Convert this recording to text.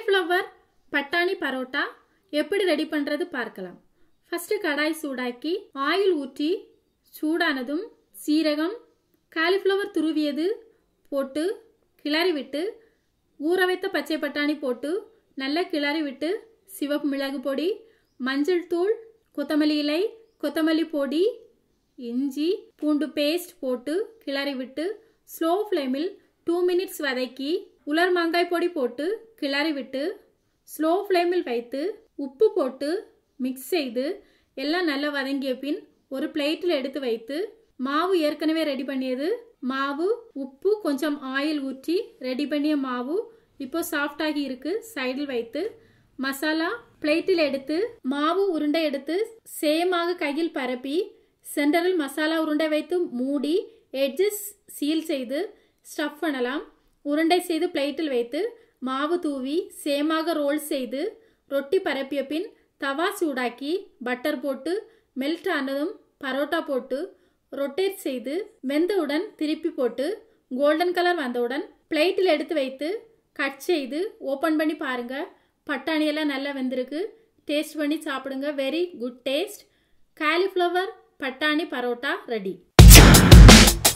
cauliflower பட்டாணி பரோட்டா எப்படி ready பண்ணுறது பார்க்கலாம் ஃபஸ்ட்டு கடாய் சூடாக்கி ஆயில் ஊற்றி சூடானதும் சீரகம் காலிஃப்ளவர் துருவியது போட்டு கிளறி விட்டு ஊற வைத்த பச்சை பட்டாணி போட்டு நல்லா கிளறி விட்டு சிவப்பு மிளகு பொடி மஞ்சள் தூள் கொத்தமல்லி இலை கொத்தமல்லி பொடி இஞ்சி பூண்டு பேஸ்ட் போட்டு கிளறி விட்டு ஸ்லோ ஃப்ளேமில் டூ மினிட்ஸ் வதக்கி உலர் மாங்காய் பொடி போட்டு கிளறி விட்டு ஸ்லோ ஃப்ளேமில் வைத்து உப்பு போட்டு மிக்ஸ் செய்து எல்லாம் நல்லா வதங்கிய பின் ஒரு பிளேட்டில் எடுத்து வைத்து மாவு ஏற்கனவே ரெடி பண்ணியது மாவு உப்பு கொஞ்சம் ஆயில் ஊற்றி ரெடி பண்ணிய மாவு இப்போ சாஃப்டாகி இருக்கு சைடில் வைத்து மசாலா பிளேட்டில் எடுத்து மாவு உருண்டை எடுத்து சேமாக கையில் பரப்பி சென்டரில் மசாலா உருண்டை வைத்து மூடி எட்ஜஸ் சீல் செய்து ஸ்டஃப் பண்ணலாம் உருண்டை செய்து பிளேட்டில் வைத்து மாவு தூவி சேமாக ரோல் செய்து ரொட்டி பரப்பிய பின் தவா சூடாக்கி பட்டர் போட்டு மெல்ட் ஆனதும் பரோட்டா போட்டு ரொட்டேட் செய்து வெந்தவுடன் திருப்பி போட்டு கோல்டன் கலர் வந்தவுடன் பிளேட்டில் எடுத்து வைத்து கட் செய்து ஓப்பன் பண்ணி பாருங்கள் பட்டாணியெல்லாம் நல்லா வெந்திருக்கு டேஸ்ட் பண்ணி சாப்பிடுங்க வெரி குட் டேஸ்ட் காலிஃப்ளவர் பட்டாணி பரோட்டா ரெடி